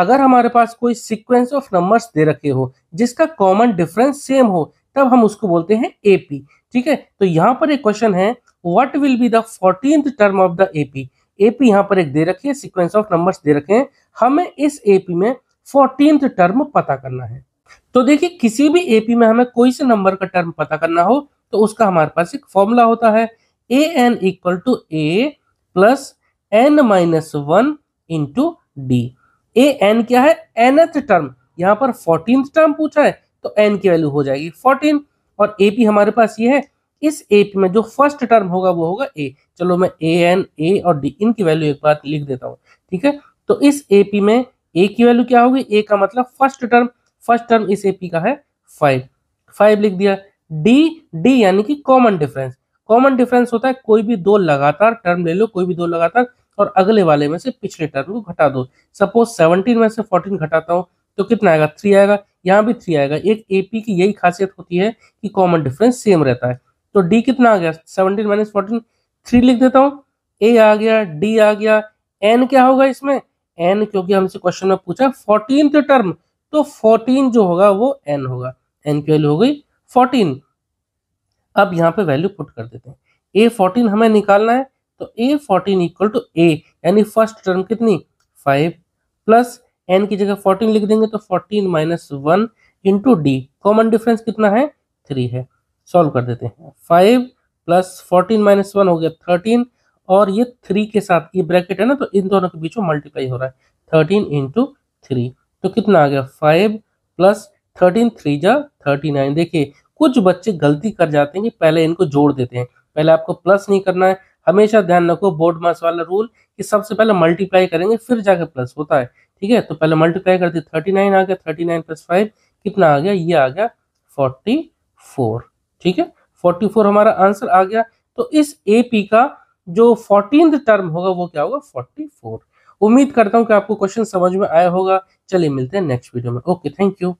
अगर हमारे पास कोई सीक्वेंस ऑफ नंबर्स दे रखे हो जिसका कॉमन डिफरेंस सेम हो तब हम उसको बोलते हैं एपी ठीक है तो यहाँ पर एक क्वेश्चन है what will be the fourteen term of the AP AP यहाँ पर एक दे रखी है सीक्वेंस ऑफ नंबर्स दे रखे हैं हमें इस एपी में फोर्टीन टर्म पता करना है तो देखिए किसी भी एपी में हमें कोई से नंबर का टर्म पता करना हो तो उसका हमारे पास एक फॉर्मूला होता है A N equal to A plus N minus one into D A N क्या है एनथ टर्म यहाँ पर फोर्टीन टर्म पूछा है तो एन की वैल्यू हो जाएगी फोर्टीन और ए पी हमारे पास ये है इस ए पी में जो फर्स्ट टर्म होगा वो होगा ए चलो मैं ए एन ए और डी इनकी वैल्यू एक बार लिख देता हूँ ठीक है तो इस ए पी में ए की वैल्यू क्या होगी ए का मतलब फर्स्ट टर्म फर्स्ट टर्म इस ए पी का है फाइव फाइव लिख दिया डी डी यानी कि कॉमन डिफरेंस कॉमन डिफरेंस होता है कोई भी दो लगातार टर्म ले लो कोई भी दो लगातार और अगले वाले में से पिछले टर्म को घटा दो सपोज सेवनटीन में से फोर्टीन घटाता हूँ तो कितना आएगा थ्री आएगा यहाँ भी थ्री आएगा एक एपी की यही खासियत होती है कि कॉमन डिफरेंस सेम रहता है तो डी कितना आ गया सेवनटीन माइनस फोर्टीन थ्री लिख देता हूँ ए आ गया डी आ गया एन क्या होगा इसमें एन क्योंकि हमसे क्वेश्चन में पूछा फोर्टीन टर्म तो फोर्टीन जो होगा वो एन होगा एन की वैल्यू हो गई फोर्टीन अब यहाँ पे वैल्यू पुट कर देते हैं ए फोर्टीन हमें निकालना है तो A fourteen equal to A यानी फर्स्ट टर्म कितनी फाइव प्लस एन की जगह फोर्टीन लिख देंगे तो fourteen minus one into D common difference कितना है थ्री है सॉल्व कर देते हैं five plus fourteen minus one हो गया थर्टीन और ये थ्री के साथ ये ब्रैकेट है ना तो इन दोनों के बीच में मल्टीप्लाई हो रहा है थर्टीन इंटू थ्री तो कितना आ गया फाइव प्लस थर्टीन थ्री जा थर्टी नाइन देखिए कुछ बच्चे गलती कर जाते हैं कि पहले इनको जोड़ देते हैं पहले आपको प्लस नहीं करना है हमेशा ध्यान रखो बोर्ड मास वाला रूल कि सबसे पहले मल्टीप्लाई करेंगे फिर जाकर प्लस होता है ठीक है तो पहले मल्टीप्लाई करते थर्टी नाइन आ गया थर्टी नाइन प्लस फाइव कितना आ गया ये आ गया फोर्टी फोर ठीक है फोर्टी फोर हमारा आंसर आ गया तो इस ए पी का जो फोर्टीन टर्म होगा वो क्या होगा फोर्टी फोर उम्मीद करता हूँ कि आपको क्वेश्चन समझ में आया होगा चलिए मिलते हैं नेक्स्ट वीडियो में ओके थैंक यू